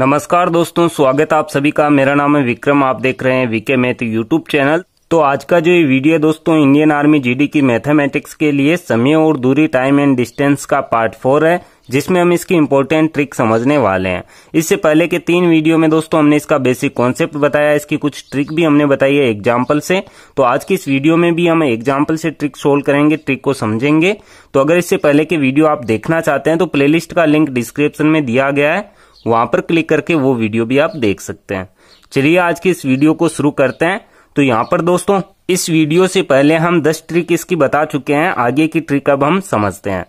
नमस्कार दोस्तों स्वागत आप सभी का मेरा नाम है विक्रम आप देख रहे हैं वीके मैथ यूट्यूब चैनल तो आज का जो ये वीडियो दोस्तों इंडियन आर्मी जीडी की मैथमेटिक्स के लिए समय और दूरी टाइम एंड डिस्टेंस का पार्ट फोर है जिसमें हम इसकी इम्पोर्टेंट ट्रिक समझने वाले हैं इससे पहले के तीन वीडियो में दोस्तों हमने इसका बेसिक कॉन्सेप्ट बताया इसकी कुछ ट्रिक भी हमने बताई है एग्जाम्पल से तो आज की इस वीडियो में भी हम एग्जाम्पल से ट्रिक सोल्व करेंगे ट्रिक को समझेंगे तो अगर इससे पहले के वीडियो आप देखना चाहते हैं तो प्लेलिस्ट का लिंक डिस्क्रिप्शन में दिया गया है वहां पर क्लिक करके वो वीडियो भी आप देख सकते हैं चलिए आज की इस वीडियो को शुरू करते हैं तो यहाँ पर दोस्तों इस वीडियो से पहले हम दस ट्रिक इसकी बता चुके हैं आगे की ट्रिक अब हम समझते हैं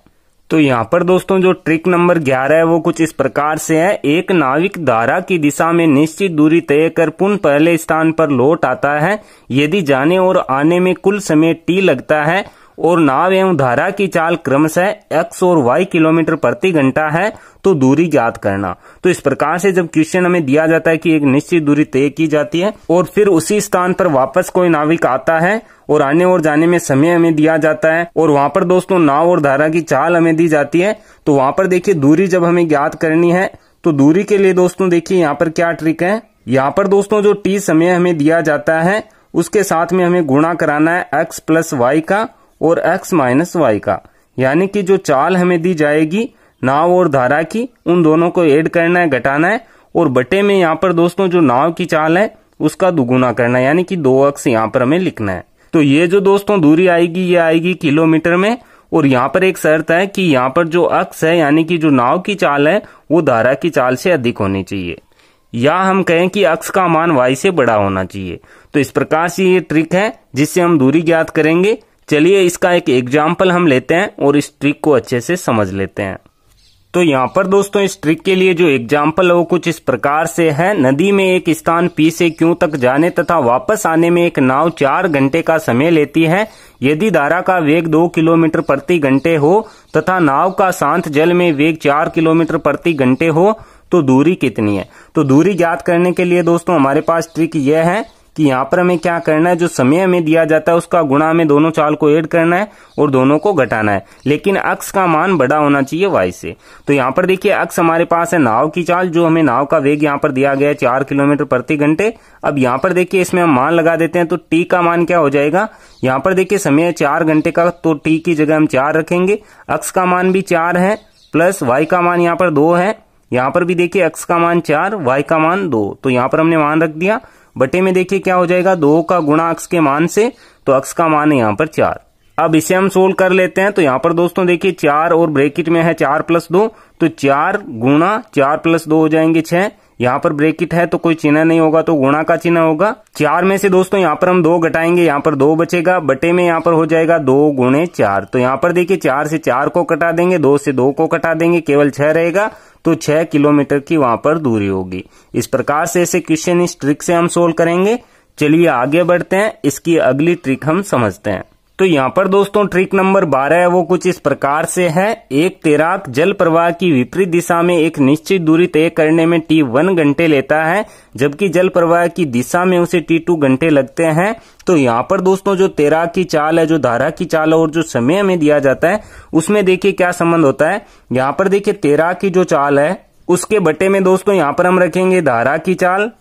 तो यहाँ पर दोस्तों जो ट्रिक नंबर ग्यारह है वो कुछ इस प्रकार से है एक नाविक धारा की दिशा में निश्चित दूरी तय कर पुनः पहले स्थान पर लौट आता है यदि जाने और आने में कुल समय टी लगता है और नाव एवं धारा की चाल क्रमशः एक्स और वाई किलोमीटर प्रति घंटा है तो दूरी ज्ञात करना तो इस प्रकार से जब क्वेश्चन हमें दिया जाता है कि एक निश्चित दूरी तय की जाती है और फिर उसी स्थान पर वापस कोई नाविक आता है और आने और जाने में समय हमें दिया जाता है और वहां पर दोस्तों नाव और धारा की चाल हमें दी जाती है तो वहां पर देखिये दूरी जब हमें ज्ञात करनी है तो दूरी के लिए दोस्तों देखिये यहाँ पर क्या ट्रिक है यहाँ पर दोस्तों जो टी समय हमें दिया जाता है उसके साथ में हमें गुणा कराना है एक्स प्लस वाई का और एक्स माइनस वाई का यानी कि जो चाल हमें दी जाएगी नाव और धारा की उन दोनों को ऐड करना है घटाना है और बटे में यहाँ पर दोस्तों जो नाव की चाल है उसका दुगुना करना है यानी कि दो अक्स यहाँ पर हमें लिखना है तो ये जो दोस्तों दूरी आएगी ये आएगी किलोमीटर में और यहाँ पर एक शर्त है कि यहाँ पर जो अक्स है यानी कि जो नाव की चाल है वो धारा की चाल से अधिक होनी चाहिए या हम कहें कि अक्स का मान वाई से बड़ा होना चाहिए तो इस प्रकार से ये ट्रिक है जिससे हम दूरी ज्ञात करेंगे चलिए इसका एक एग्जाम्पल हम लेते हैं और इस ट्रिक को अच्छे से समझ लेते हैं तो यहाँ पर दोस्तों इस ट्रिक के लिए जो एग्जाम्पल है वो कुछ इस प्रकार से है नदी में एक स्थान पी से क्यू तक जाने तथा वापस आने में एक नाव चार घंटे का समय लेती है यदि धारा का वेग दो किलोमीटर प्रति घंटे हो तथा नाव का शांत जल में वेग चार किलोमीटर प्रति घंटे हो तो दूरी कितनी है तो दूरी ज्ञात करने के लिए दोस्तों हमारे पास ट्रिक यह है कि यहाँ पर हमें क्या करना है जो समय हमें दिया जाता है उसका गुणा हमें दोनों चाल को ऐड करना है और दोनों को घटाना है लेकिन अक्स का मान बड़ा होना चाहिए वाई से तो यहाँ पर देखिए अक्स हमारे पास है नाव की चाल जो हमें नाव का वेग यहाँ पर दिया गया है चार किलोमीटर प्रति घंटे अब यहाँ पर देखिए इसमें हम मान लगा देते हैं तो टी का मान क्या हो जाएगा यहाँ पर देखिये समय चार घंटे का तो टी की जगह हम चार रखेंगे अक्स का मान भी चार है प्लस वाई का मान यहाँ पर दो है यहाँ पर भी देखिए एक्स का मान चार वाई का मान दो तो यहाँ पर हमने मान रख दिया बटे में देखिए क्या हो जाएगा दो का गुणा अक्स के मान से तो अक्स का मान है यहाँ पर चार अब इसे हम सोल्व कर लेते हैं तो यहाँ पर दोस्तों देखिए चार और ब्रेकिट में है चार प्लस दो तो चार गुणा चार प्लस दो हो जाएंगे छह यहाँ पर ब्रेकिट है तो कोई चिन्ह नहीं होगा तो गुणा का चिन्ह होगा चार में से दोस्तों यहाँ पर हम दो घटाएंगे यहाँ पर दो बचेगा बटे में यहाँ पर हो जाएगा दो गुणे चार तो यहाँ पर देखिए चार से चार को कटा देंगे दो से दो को कटा देंगे केवल छह रहेगा तो छह किलोमीटर की वहां पर दूरी होगी इस प्रकार से ऐसे क्वेश्चन इस ट्रिक से हम सोल्व करेंगे चलिए आगे बढ़ते हैं इसकी अगली ट्रिक हम समझते हैं तो यहाँ पर दोस्तों ट्रिक नंबर बारह है वो कुछ इस प्रकार से है एक तैराक जल प्रवाह की विपरीत दिशा में एक निश्चित दूरी तय करने में टी वन घंटे लेता है जबकि जल प्रवाह की दिशा में उसे टी टू घंटे लगते हैं तो यहाँ पर दोस्तों जो तैराक की चाल है जो धारा की चाल है और जो समय हमें दिया जाता है उसमें देखिये क्या संबंध होता है यहाँ पर देखिये तैराक की जो चाल है उसके बटे में दोस्तों यहाँ पर हम रखेंगे धारा की चाल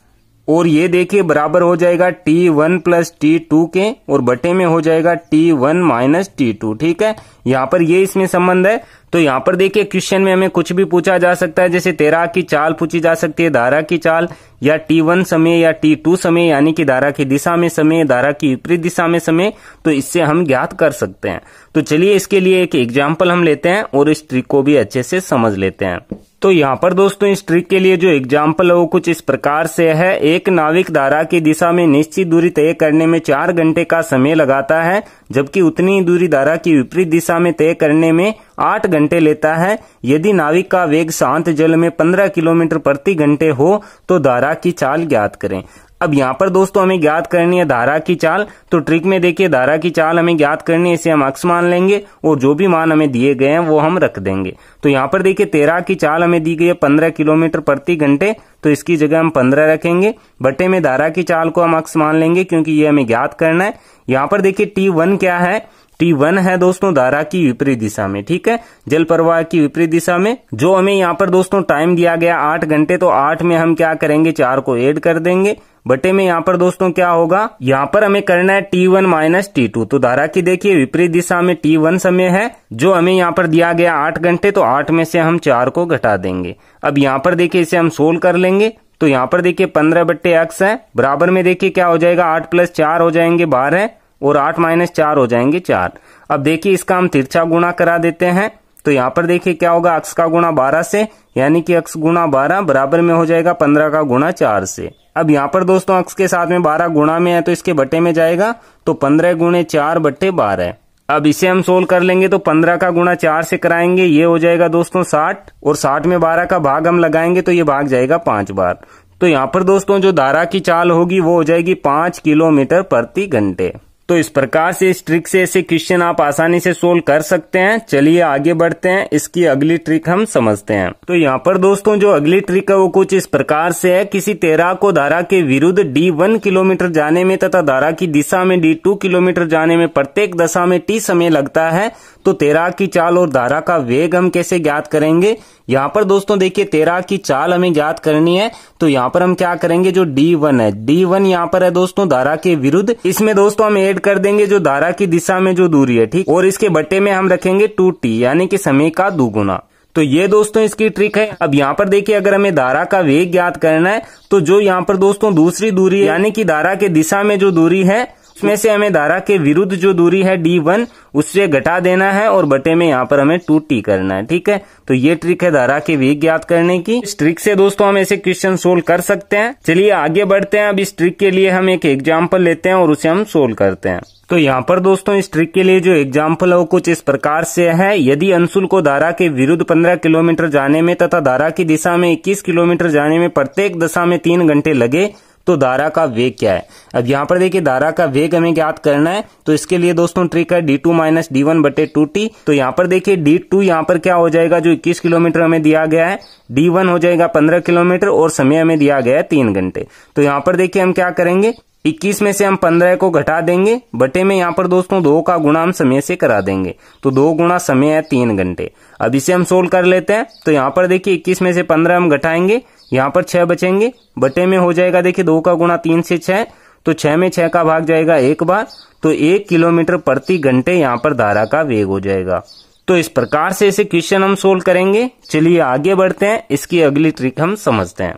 और ये देखिए बराबर हो जाएगा T one plus T two के और बटे में हो जाएगा T one minus T two ठीक है यहाँ पर ये इसमें संबंध है तो यहाँ पर देखिए क्वेश्चन में हमें कुछ भी पूछा जा सकता है जैसे तेरा की चाल पूछी जा सकती है धारा की चाल या टी वन समय या टी टू समय यानी कि धारा की दिशा में समय धारा की विपरीत दिशा में समय तो इससे हम ज्ञात कर सकते हैं तो चलिए इसके लिए एक एग्जाम्पल हम लेते हैं और इस ट्रिक को भी अच्छे से समझ लेते हैं तो यहाँ पर दोस्तों इस ट्रिक के लिए जो एग्जाम्पल है वो कुछ इस प्रकार से है एक नाविक धारा की दिशा में निश्चित दूरी तय करने में चार घंटे का समय लगाता है जबकि उतनी दूरी धारा की विपरीत दिशा में तय करने में आठ घंटे लेता है यदि नाविक का वेग शांत जल में पंद्रह किलोमीटर प्रति घंटे हो तो धारा की चाल ज्ञात करें अब यहाँ पर दोस्तों हमें ज्ञात करनी है धारा की चाल तो ट्रिक में देखिए धारा की चाल हमें ज्ञात करनी है इसे हम अक्स मान लेंगे और जो भी मान हमें दिए गए हैं वो हम रख देंगे तो यहाँ पर देखिए तेरह की चाल हमें दी गई है पंद्रह किलोमीटर प्रति घंटे तो इसकी जगह हम पंद्रह रखेंगे बटे में धारा की चाल को हम अक्स मान लेंगे क्योंकि ये हमें ज्ञात करना है यहाँ पर देखिए टी वन क्या है टी वन है दोस्तों धारा की विपरीत दिशा में ठीक है जल प्रवाह की विपरीत दिशा में जो हमें यहाँ पर दोस्तों टाइम दिया गया आठ घंटे तो आठ में हम क्या करेंगे चार को एड कर देंगे बटे में यहाँ पर दोस्तों क्या होगा यहाँ पर हमें करना है T one minus T two तो धारा की देखिए विपरीत दिशा में टी वन समय है जो हमें यहाँ पर दिया गया आठ घंटे तो आठ में से हम चार को घटा देंगे अब यहां पर देखिए इसे हम सोल्व कर लेंगे तो यहां पर देखिए पंद्रह बट्टे एक्स है बराबर में देखिए क्या हो जाएगा आठ प्लस चार हो जाएंगे बारह और आठ माइनस चार हो जाएंगे चार अब देखिए इसका हम तिरछा गुणा करा देते हैं तो यहां पर देखिए क्या होगा अक्स का गुणा बारह से यानी कि अक्स गुणा बारह बराबर में हो जाएगा पंद्रह का गुणा चार से अब यहाँ पर दोस्तों अक्स के साथ में बारह गुणा में है तो इसके बटे में जाएगा तो पंद्रह गुणे चार बट्टे बारह अब इसे हम सोल्व कर लेंगे तो पंद्रह का गुणा चार से कराएंगे ये हो जाएगा दोस्तों साठ और साठ में बारह का भाग हम लगाएंगे तो ये भाग जाएगा पांच बार तो यहाँ पर दोस्तों जो धारा की चाल होगी वो हो जाएगी पांच किलोमीटर प्रति घंटे तो इस प्रकार से इस ट्रिक से ऐसे क्वेश्चन आप आसानी से सोल्व कर सकते हैं चलिए आगे बढ़ते हैं इसकी अगली ट्रिक हम समझते हैं तो यहाँ पर दोस्तों जो अगली ट्रिक है वो कुछ इस प्रकार से है किसी तेरा को धारा के विरुद्ध डी वन किलोमीटर जाने में तथा धारा की दिशा में डी टू किलोमीटर जाने में प्रत्येक दशा में टी समय लगता है तो तेरा की चाल और धारा का वेग हम कैसे ज्ञात करेंगे यहाँ पर दोस्तों देखिए तेरह की चाल हमें ज्ञात करनी है तो यहाँ पर हम क्या करेंगे जो डी वन है डी वन यहाँ पर है दोस्तों धारा के विरुद्ध इसमें दोस्तों हम एड कर देंगे जो धारा की दिशा में जो दूरी है ठीक और इसके बट्टे में हम रखेंगे टू टी यानी कि समय का दुगुना तो ये दोस्तों इसकी ट्रिक है अब यहाँ पर देखिए अगर हमें धारा का वेग ज्ञात करना है तो जो यहाँ पर दोस्तों दूसरी दूरी यानी कि धारा के दिशा में जो दूरी है उसमें से हमें धारा के विरुद्ध जो दूरी है डी वन उससे घटा देना है और बटे में यहाँ पर हमें टू टी करना है ठीक है तो ये ट्रिक है धारा के वेग ज्ञात करने की इस ट्रिक से दोस्तों हम ऐसे क्वेश्चन सोल्व कर सकते हैं चलिए आगे बढ़ते हैं अब इस ट्रिक के लिए हम एक एग्जाम्पल लेते हैं और उसे हम सोल्व करते हैं तो यहाँ पर दोस्तों इस ट्रिक के लिए जो एग्जाम्पल है वो कुछ इस प्रकार से है यदि अंशुल को धारा के विरुद्ध 15 किलोमीटर जाने में तथा धारा की दिशा में 21 किलोमीटर जाने में प्रत्येक दशा में तीन घंटे लगे तो दारा का वेग क्या है अब यहां पर देखिए दारा का वेग हमें ज्ञात करना है तो इसके लिए दोस्तों ट्रिक है D two minus D one बटे टू टी तो यहां पर देखिए डी टू यहां पर क्या हो जाएगा जो इक्कीस किलोमीटर हमें दिया गया है डी वन हो जाएगा पंद्रह किलोमीटर और समय हमें दिया गया है तीन घंटे तो यहां पर देखिए हम क्या करेंगे 21 में से हम 15 को घटा देंगे बटे में यहाँ पर दोस्तों दो का गुणा हम समय से करा देंगे तो दो गुणा समय है तीन घंटे अब इसे हम सोल्व कर लेते हैं तो यहाँ पर देखिए 21 में से 15 हम घटाएंगे यहाँ पर छह बचेंगे बटे में हो जाएगा देखिए दो का गुणा तीन से छह तो छह में छह का भाग जाएगा एक बार तो एक किलोमीटर प्रति घंटे यहाँ पर धारा का वेग हो जाएगा तो इस प्रकार से इसे क्वेश्चन हम सोल्व करेंगे चलिए आगे बढ़ते हैं इसकी अगली ट्रिक हम समझते हैं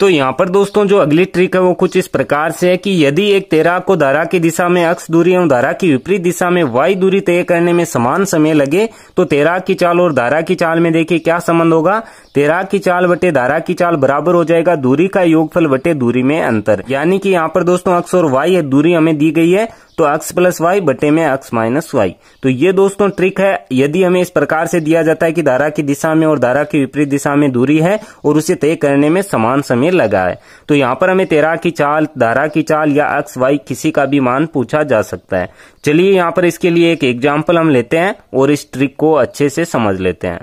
तो यहाँ पर दोस्तों जो अगली ट्रिक है वो कुछ इस प्रकार से है कि यदि एक तैराक को धारा की दिशा में अक्ष दूरी और धारा की विपरीत दिशा में वाई दूरी तय करने में समान समय लगे तो तैराक की चाल और धारा की चाल में देखिए क्या संबंध होगा तैराक की चाल बटे धारा की चाल बराबर हो जाएगा दूरी का योगफल बटे दूरी में अंतर यानी कि यहाँ पर दोस्तों अक्स और वाई दूरी हमें दी गई है तो अक्स प्लस वाई बटे में अक्स माइनस वाई तो ये दोस्तों ट्रिक है यदि हमें इस प्रकार से दिया जाता है कि धारा की दिशा में और धारा की विपरीत दिशा में दूरी है और उसे तय करने में समान समय लगा है तो यहाँ पर हमें तेरा की चाल धारा की चाल या अक्स वाई किसी का भी मान पूछा जा सकता है चलिए यहाँ पर इसके लिए एक एग्जाम्पल हम लेते हैं और इस ट्रिक को अच्छे से समझ लेते हैं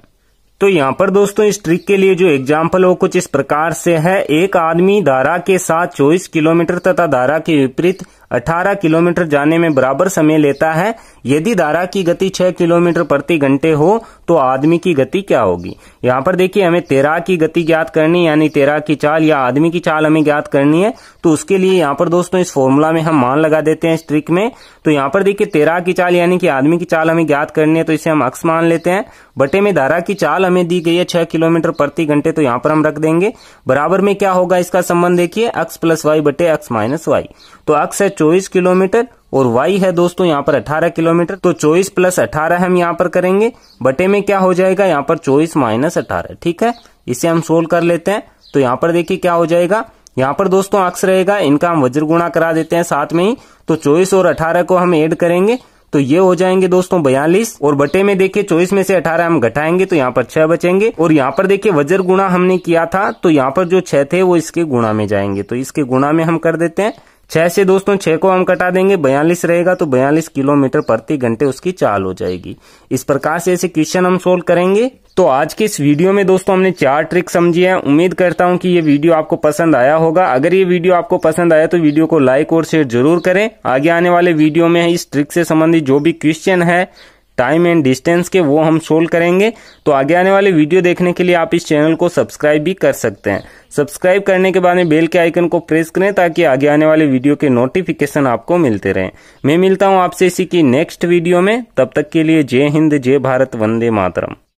तो यहाँ पर दोस्तों इस ट्रिक के लिए जो एग्जाम्पल हो कुछ इस प्रकार से है एक आदमी धारा के साथ 24 किलोमीटर तथा धारा के विपरीत 18 किलोमीटर जाने में बराबर समय लेता है यदि धारा की गति 6 किलोमीटर प्रति घंटे हो तो आदमी की गति क्या होगी यहाँ पर देखिए हमें तेरा की गति ज्ञात करनी यानी तेरा की चाल या आदमी की चाल हमें ज्ञात करनी है तो उसके लिए यहाँ पर दोस्तों इस फॉर्मूला में हम मान लगा देते हैं इस ट्रिक में तो यहाँ पर देखिए तेरा की चाल यानी कि आदमी की चाल हमें ज्ञात करनी है तो इसे हम अक्स मान लेते हैं बटे में धारा की चाल हमें दी गई है छह किलोमीटर प्रति घंटे तो यहाँ पर हम रख देंगे बराबर में क्या होगा इसका संबंध देखिए अक्स प्लस वाई बटे अक्स माइनस वाई तो अक्स है चौबीस किलोमीटर और वाई है दोस्तों यहाँ पर 18 किलोमीटर तो 24 प्लस 18 हम यहाँ पर करेंगे बटे में क्या हो जाएगा यहाँ पर 24 माइनस अठारह ठीक है इसे हम सोल्व कर लेते हैं तो यहाँ पर देखिए क्या हो जाएगा यहाँ पर दोस्तों अक्स रहेगा इनका हम वज्र गुणा करा देते हैं साथ में ही तो चौबीस और अठारह को हम एड करेंगे तो ये हो जाएंगे दोस्तों बयालीस और बटे में देखिए चौबीस में से अठारह हम घटाएंगे तो यहाँ पर छह बचेंगे और यहाँ पर देखिए वज्र गुणा हमने किया था तो यहाँ पर जो छह थे वो इसके गुणा में जाएंगे तो इसके गुणा में हम कर देते हैं छह से दोस्तों छह को हम कटा देंगे बयालीस रहेगा तो बयालीस किलोमीटर प्रति घंटे उसकी चाल हो जाएगी इस प्रकार से ऐसे क्वेश्चन हम सोल्व करेंगे तो आज के इस वीडियो में दोस्तों हमने चार ट्रिक समझी है उम्मीद करता हूं कि ये वीडियो आपको पसंद आया होगा अगर ये वीडियो आपको पसंद आया तो वीडियो को लाइक और शेयर जरूर करें आगे आने वाले वीडियो में इस ट्रिक से संबंधित जो भी क्वेश्चन है टाइम एंड डिस्टेंस के वो हम सोल्व करेंगे तो आगे आने वाले वीडियो देखने के लिए आप इस चैनल को सब्सक्राइब भी कर सकते हैं सब्सक्राइब करने के बाद में बेल के आइकन को प्रेस करें ताकि आगे आने वाले वीडियो के नोटिफिकेशन आपको मिलते रहें मैं मिलता हूं आपसे इसी की नेक्स्ट वीडियो में तब तक के लिए जय हिंद जय भारत वंदे मातरम